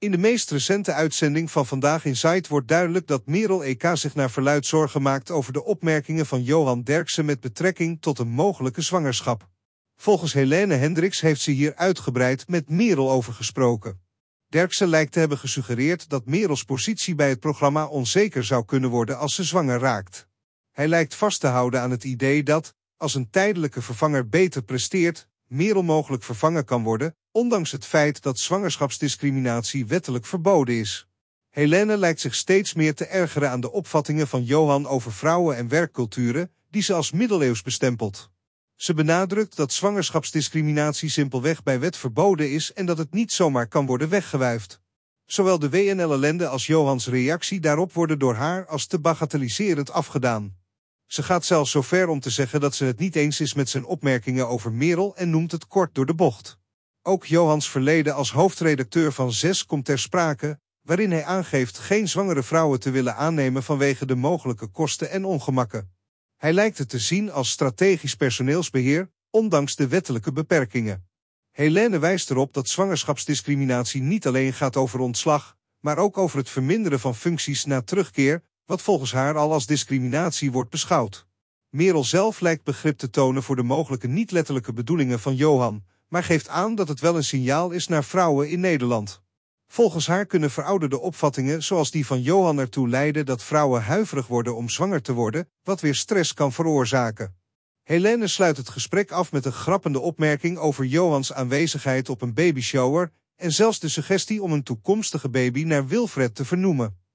In de meest recente uitzending van Vandaag Insight wordt duidelijk dat Merel EK zich naar verluid zorgen maakt over de opmerkingen van Johan Derksen met betrekking tot een mogelijke zwangerschap. Volgens Helene Hendricks heeft ze hier uitgebreid met Merel over gesproken. Derksen lijkt te hebben gesuggereerd dat Merels positie bij het programma onzeker zou kunnen worden als ze zwanger raakt. Hij lijkt vast te houden aan het idee dat, als een tijdelijke vervanger beter presteert, Merel mogelijk vervangen kan worden, ondanks het feit dat zwangerschapsdiscriminatie wettelijk verboden is. Helene lijkt zich steeds meer te ergeren aan de opvattingen van Johan over vrouwen en werkculturen, die ze als middeleeuws bestempelt. Ze benadrukt dat zwangerschapsdiscriminatie simpelweg bij wet verboden is en dat het niet zomaar kan worden weggewuifd. Zowel de WNL-ellende als Johans reactie daarop worden door haar als te bagatelliserend afgedaan. Ze gaat zelfs zo ver om te zeggen dat ze het niet eens is met zijn opmerkingen over Merel en noemt het kort door de bocht. Ook Johans verleden als hoofdredacteur van Zes komt ter sprake, waarin hij aangeeft geen zwangere vrouwen te willen aannemen vanwege de mogelijke kosten en ongemakken. Hij lijkt het te zien als strategisch personeelsbeheer, ondanks de wettelijke beperkingen. Helene wijst erop dat zwangerschapsdiscriminatie niet alleen gaat over ontslag, maar ook over het verminderen van functies na terugkeer, wat volgens haar al als discriminatie wordt beschouwd. Merel zelf lijkt begrip te tonen voor de mogelijke niet-letterlijke bedoelingen van Johan, maar geeft aan dat het wel een signaal is naar vrouwen in Nederland. Volgens haar kunnen verouderde opvattingen zoals die van Johan ertoe leiden dat vrouwen huiverig worden om zwanger te worden, wat weer stress kan veroorzaken. Helene sluit het gesprek af met een grappende opmerking over Johans aanwezigheid op een babyshower en zelfs de suggestie om een toekomstige baby naar Wilfred te vernoemen.